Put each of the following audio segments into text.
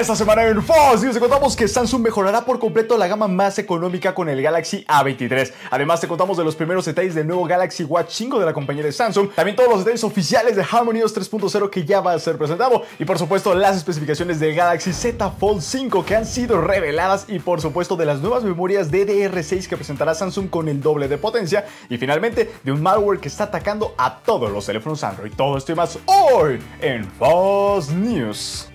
Esta semana en Fox News te contamos que Samsung mejorará por completo la gama más económica con el Galaxy A23. Además te contamos de los primeros detalles del nuevo Galaxy Watch 5 de la compañía de Samsung, también todos los detalles oficiales de HarmonyOS 3.0 que ya va a ser presentado y por supuesto las especificaciones de Galaxy Z Fold 5 que han sido reveladas y por supuesto de las nuevas memorias DDR6 que presentará Samsung con el doble de potencia y finalmente de un malware que está atacando a todos los teléfonos Android. Todo esto y más hoy en Fox News.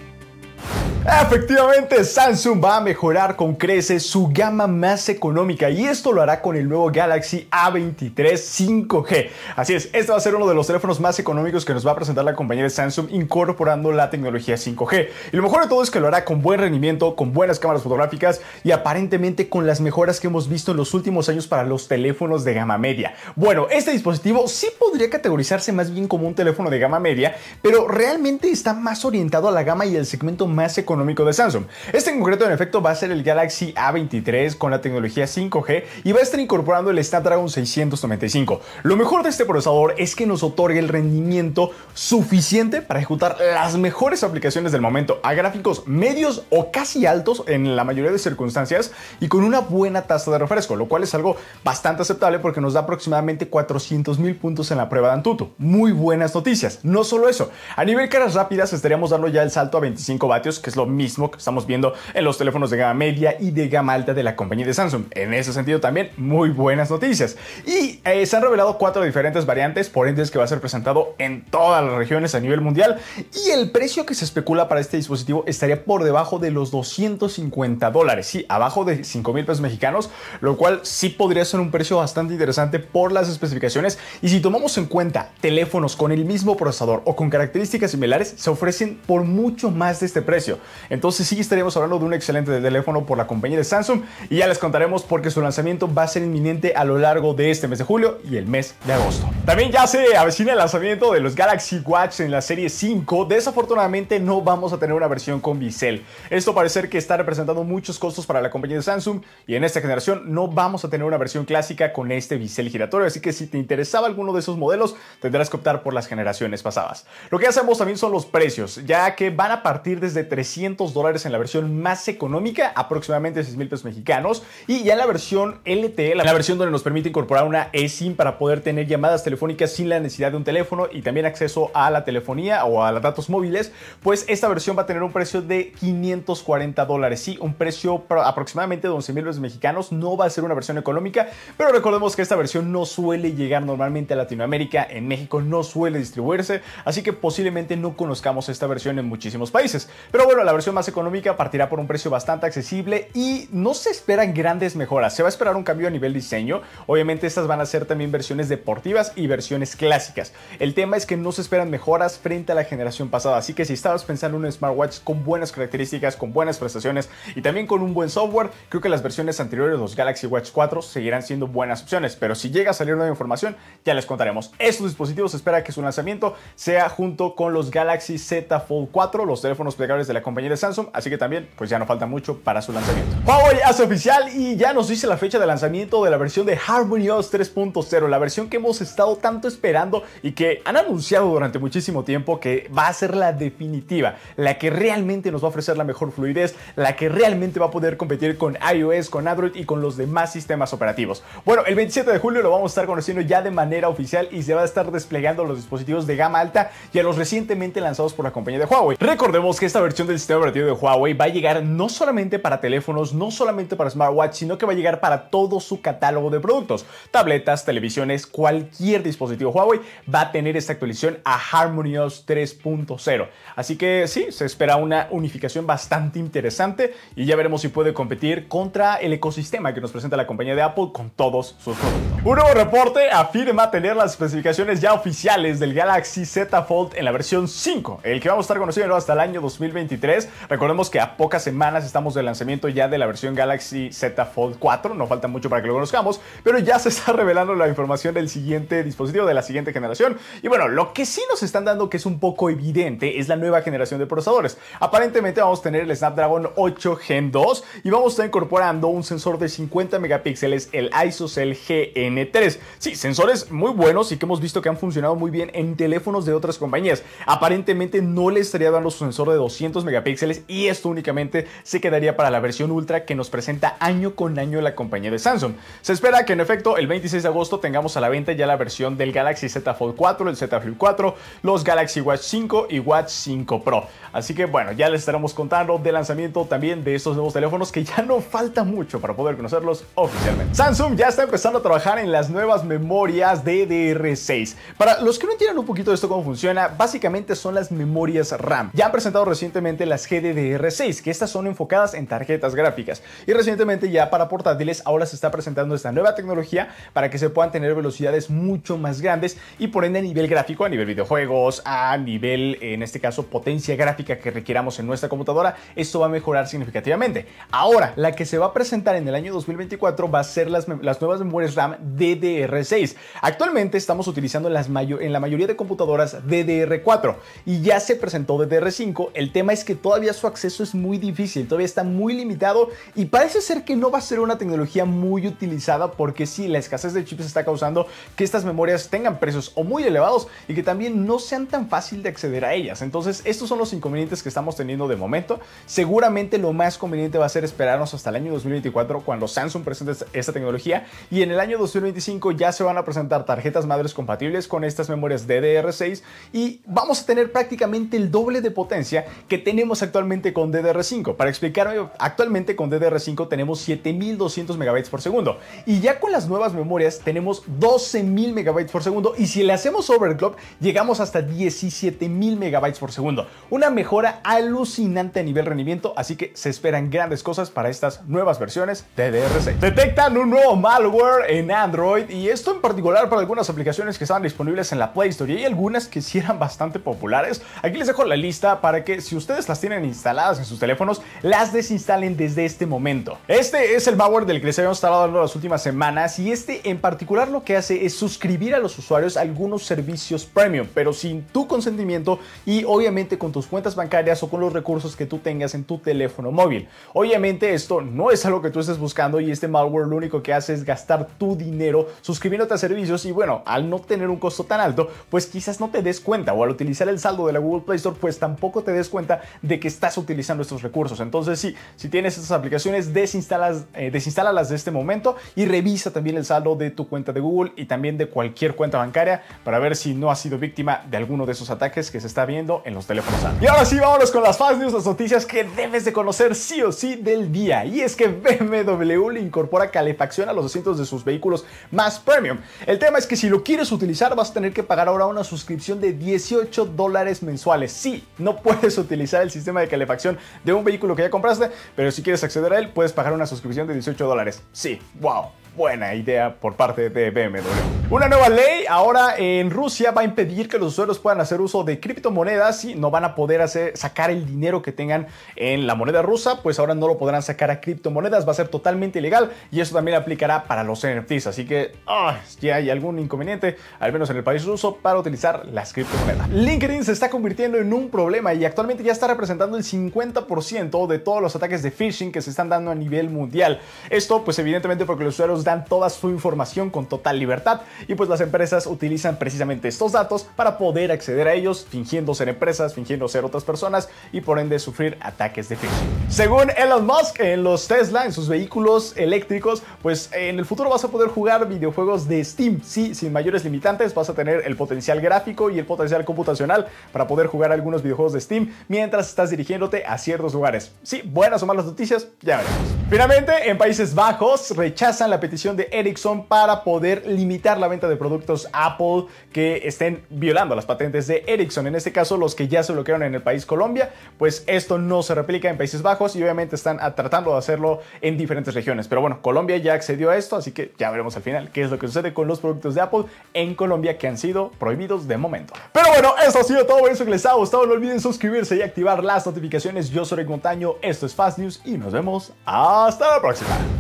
Efectivamente, Samsung va a mejorar con creces su gama más económica y esto lo hará con el nuevo Galaxy A23 5G. Así es, este va a ser uno de los teléfonos más económicos que nos va a presentar la compañía de Samsung incorporando la tecnología 5G. Y lo mejor de todo es que lo hará con buen rendimiento, con buenas cámaras fotográficas y aparentemente con las mejoras que hemos visto en los últimos años para los teléfonos de gama media. Bueno, este dispositivo sí podría categorizarse más bien como un teléfono de gama media, pero realmente está más orientado a la gama y el segmento más económico de Samsung. Este en concreto, en efecto, va a ser el Galaxy A23 con la tecnología 5G y va a estar incorporando el Snapdragon 695. Lo mejor de este procesador es que nos otorga el rendimiento suficiente para ejecutar las mejores aplicaciones del momento a gráficos medios o casi altos en la mayoría de circunstancias y con una buena tasa de refresco, lo cual es algo bastante aceptable porque nos da aproximadamente 400 mil puntos en la prueba de Antutu. Muy buenas noticias. No solo eso, a nivel caras rápidas estaríamos dando ya el salto a 25 vatios, que es lo mismo que estamos viendo en los teléfonos de gama media y de gama alta de la compañía de Samsung. En ese sentido también muy buenas noticias. Y eh, se han revelado cuatro diferentes variantes, por ende que va a ser presentado en todas las regiones a nivel mundial y el precio que se especula para este dispositivo estaría por debajo de los 250 dólares, sí, abajo de 5 mil pesos mexicanos, lo cual sí podría ser un precio bastante interesante por las especificaciones y si tomamos en cuenta teléfonos con el mismo procesador o con características similares, se ofrecen por mucho más de este precio. Entonces sí estaríamos hablando de un excelente teléfono por la compañía de Samsung y ya les contaremos porque su lanzamiento va a ser inminente a lo largo de este mes de julio y el mes de agosto. También ya se avecina el lanzamiento de los Galaxy Watch en la serie 5. Desafortunadamente no vamos a tener una versión con bisel. Esto parece que está representando muchos costos para la compañía de Samsung y en esta generación no vamos a tener una versión clásica con este bisel giratorio, así que si te interesaba alguno de esos modelos tendrás que optar por las generaciones pasadas. Lo que hacemos también son los precios, ya que van a partir desde 300 dólares en la versión más económica, aproximadamente 6 mil pesos mexicanos. Y ya la versión LTE, la versión donde nos permite incorporar una eSIM para poder tener llamadas telefónicas sin la necesidad de un teléfono y también acceso a la telefonía o a los datos móviles, pues esta versión va a tener un precio de 540 dólares. Sí, un precio aproximadamente de 11 mil pesos mexicanos. No va a ser una versión económica, pero recordemos que esta versión no suele llegar normalmente a Latinoamérica. En México no suele distribuirse, así que posiblemente no conozcamos esta versión en muchísimos países. Pero bueno, la versión más económica partirá por un precio bastante accesible y no se esperan grandes mejoras. Se va a esperar un cambio a nivel diseño. Obviamente estas van a ser también versiones deportivas y versiones clásicas. El tema es que no se esperan mejoras frente a la generación pasada. Así que si estabas pensando en un smartwatch con buenas características, con buenas prestaciones y también con un buen software, creo que las versiones anteriores, de los Galaxy Watch 4, seguirán siendo buenas opciones. Pero si llega a salir nueva información, ya les contaremos. Estos dispositivos espera que su lanzamiento sea junto con los Galaxy Z Fold 4, los teléfonos plegables de la compra de Samsung, así que también pues ya no falta mucho para su lanzamiento. Huawei hace oficial y ya nos dice la fecha de lanzamiento de la versión de Harmony 3.0, la versión que hemos estado tanto esperando y que han anunciado durante muchísimo tiempo que va a ser la definitiva, la que realmente nos va a ofrecer la mejor fluidez, la que realmente va a poder competir con iOS, con Android y con los demás sistemas operativos. Bueno, el 27 de julio lo vamos a estar conociendo ya de manera oficial y se va a estar desplegando los dispositivos de gama alta y a los recientemente lanzados por la compañía de Huawei. Recordemos que esta versión del sistema operativo de Huawei va a llegar no solamente para teléfonos, no solamente para smartwatch, sino que va a llegar para todo su catálogo de productos. Tabletas, televisiones, cualquier dispositivo Huawei va a tener esta actualización a HarmonyOS 3.0. Así que sí, se espera una unificación bastante interesante y ya veremos si puede competir contra el ecosistema que nos presenta la compañía de Apple con todos sus productos. Un nuevo reporte afirma tener las especificaciones ya oficiales del Galaxy Z Fold en la versión 5, el que vamos a estar conociendo hasta el año 2023 Recordemos que a pocas semanas estamos del lanzamiento ya de la versión Galaxy Z Fold 4, no falta mucho para que lo conozcamos, pero ya se está revelando la información del siguiente dispositivo, de la siguiente generación. Y bueno, lo que sí nos están dando que es un poco evidente es la nueva generación de procesadores. Aparentemente vamos a tener el Snapdragon 8 Gen 2 y vamos a estar incorporando un sensor de 50 megapíxeles, el ISOCELL GN3. Sí, sensores muy buenos y que hemos visto que han funcionado muy bien en teléfonos de otras compañías. Aparentemente no les estaría dando su sensor de 200 megapíxeles píxeles y esto únicamente se quedaría para la versión Ultra que nos presenta año con año la compañía de Samsung. Se espera que en efecto el 26 de agosto tengamos a la venta ya la versión del Galaxy Z Fold 4, el Z Flip 4, los Galaxy Watch 5 y Watch 5 Pro. Así que bueno, ya les estaremos contando de lanzamiento también de estos nuevos teléfonos que ya no falta mucho para poder conocerlos oficialmente. Samsung ya está empezando a trabajar en las nuevas memorias DDR6. Para los que no entiendan un poquito de esto cómo funciona, básicamente son las memorias RAM. Ya han presentado recientemente la GDDR6, que estas son enfocadas en tarjetas gráficas. Y recientemente ya para portátiles ahora se está presentando esta nueva tecnología para que se puedan tener velocidades mucho más grandes y por ende a nivel gráfico, a nivel videojuegos, a nivel, en este caso, potencia gráfica que requiramos en nuestra computadora, esto va a mejorar significativamente. Ahora, la que se va a presentar en el año 2024 va a ser las, nuevas memorias RAM DDR6. Actualmente estamos utilizando las en la mayoría de computadoras DDR4 y ya se presentó DDR5. El tema es que todavía su acceso es muy difícil, todavía está muy limitado y parece ser que no va a ser una tecnología muy utilizada porque si la escasez de chips está causando que estas memorias tengan precios o muy elevados y que también no sean tan fácil de acceder a ellas. Entonces, estos son los inconvenientes que estamos teniendo de momento. Seguramente lo más conveniente va a ser esperarnos hasta el año 2024 cuando Samsung presente esta tecnología y en el año 2025 ya se van a presentar tarjetas madres compatibles con estas memorias DDR6 y vamos a tener prácticamente el doble de potencia que tenemos actualmente con DDR5? Para explicarme actualmente con DDR5 tenemos 7200 megabytes por segundo y ya con las nuevas memorias tenemos 12000 megabytes por segundo y si le hacemos overclock llegamos hasta 17000 megabytes por segundo. Una mejora alucinante a nivel rendimiento, así que se esperan grandes cosas para estas nuevas versiones DDR6. Detectan un nuevo malware en Android y esto en particular para algunas aplicaciones que estaban disponibles en la Play Store y hay algunas que sí eran bastante populares. Aquí les dejo la lista para que si ustedes las tienen instaladas en sus teléfonos, las desinstalen desde este momento. Este es el malware del que les habíamos estado hablando las últimas semanas y este en particular lo que hace es suscribir a los usuarios algunos servicios premium, pero sin tu consentimiento y obviamente con tus cuentas bancarias o con los recursos que tú tengas en tu teléfono móvil. Obviamente esto no es algo que tú estés buscando y este malware lo único que hace es gastar tu dinero suscribiéndote a servicios y bueno, al no tener un costo tan alto, pues quizás no te des cuenta o al utilizar el saldo de la Google Play Store, pues tampoco te des cuenta de que estás utilizando estos recursos. Entonces, sí, si tienes estas aplicaciones, desinstalas, eh, de este momento y revisa también el saldo de tu cuenta de Google y también de cualquier cuenta bancaria para ver si no has sido víctima de alguno de esos ataques que se está viendo en los teléfonos. Y ahora sí, vámonos con las fast news, las noticias que debes de conocer sí o sí del día. Y es que BMW le incorpora calefacción a los asientos de sus vehículos más premium. El tema es que si lo quieres utilizar, vas a tener que pagar ahora una suscripción de 18 dólares mensuales. Sí, no puedes utilizar el sistema de calefacción de un vehículo que ya compraste, pero si quieres acceder a él, puedes pagar una suscripción de 18 dólares. Sí, wow buena idea por parte de BMW. Una nueva ley ahora en Rusia va a impedir que los usuarios puedan hacer uso de criptomonedas y no van a poder sacar el dinero que tengan en la moneda rusa, pues ahora no lo podrán sacar a criptomonedas, va a ser totalmente ilegal y eso también aplicará para los NFTs, así que ah, si ya hay algún inconveniente, al menos en el país ruso, para utilizar las criptomonedas. LinkedIn se está convirtiendo en un problema y actualmente ya está representando el 50% de todos los ataques de phishing que se están dando a nivel mundial. Esto pues evidentemente porque los usuarios dan toda su información con total libertad y pues las empresas utilizan precisamente estos datos para poder acceder a ellos fingiendo ser empresas, fingiendo ser otras personas y por ende sufrir ataques de phishing. Según Elon Musk, en los Tesla, en sus vehículos eléctricos, pues eh, en el futuro vas a poder jugar videojuegos de Steam, sí, sin mayores limitantes, vas a tener el potencial gráfico y el potencial computacional para poder jugar algunos videojuegos de Steam mientras estás dirigiéndote a ciertos lugares. Sí, buenas o malas noticias, ya veremos. Finalmente, en Países Bajos rechazan la petición de Ericsson para poder limitar la venta de productos Apple que estén violando las patentes de Ericsson. En este caso, los que ya se bloquearon en el país Colombia, pues esto no se replica en Países Bajos y obviamente están tratando de hacerlo en diferentes regiones. Pero bueno, Colombia ya accedió a esto, así que ya veremos al final qué es lo que sucede con los productos de Apple en Colombia que han sido prohibidos de momento. Pero bueno, eso ha sido todo. Eso que les ha gustado. No olviden suscribirse y activar las notificaciones. Yo soy Montaño, esto es Fast News y nos vemos hasta la próxima.